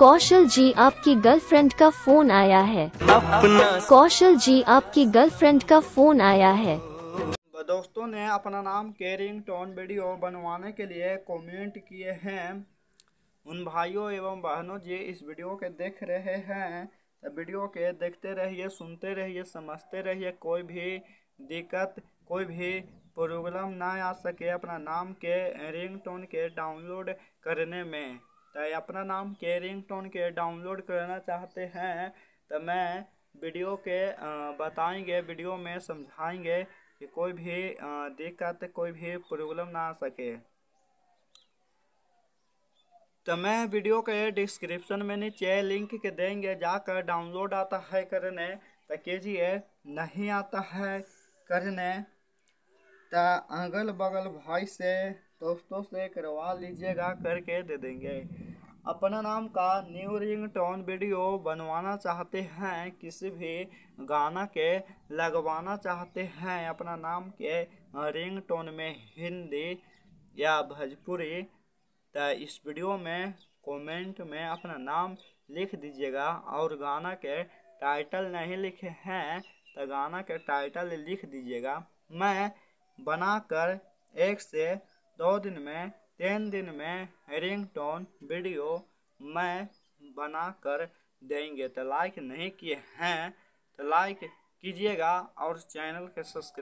कौशल जी आपकी गर्लफ्रेंड का फोन आया है कौशल जी आपकी गर्लफ्रेंड का फोन आया है तो दोस्तों ने अपना नाम केयरिंग टोन वीडियो बनवाने के लिए कमेंट किए हैं उन भाइयों एवं बहनों जी इस वीडियो के देख रहे हैं वीडियो तो के देखते रहिए सुनते रहिए समझते रहिए कोई भी दिक्कत कोई भी प्रॉब्लम ना आ सके अपना नाम के रिंगटोन के डाउनलोड करने में तो अपना नाम रिंग टोन के डाउनलोड करना चाहते हैं तो मैं वीडियो के बताएंगे वीडियो में समझाएंगे कि कोई भी दिक्कत कोई भी प्रॉब्लम ना आ सके तो मैं वीडियो के डिस्क्रिप्शन में नीचे लिंक के देंगे जाकर डाउनलोड आता है करने तो कीजिए नहीं आता है करने तो अगल बगल भाई से दोस्तों से करवा लीजिएगा करके दे देंगे अपना नाम का न्यू रिंग टोन वीडियो बनवाना चाहते हैं किसी भी गाना के लगवाना चाहते हैं अपना नाम के रिंग टोन में हिंदी या भोजपुरी तो इस वीडियो में कमेंट में अपना नाम लिख दीजिएगा और गाना के टाइटल नहीं लिखे हैं तो गाना के टाइटल लिख दीजिएगा मैं बनाकर एक से दो दिन में तीन दिन में रिंगटोन वीडियो मैं बना कर देंगे तो लाइक नहीं किए हैं तो लाइक कीजिएगा और चैनल के सब्सक्राइब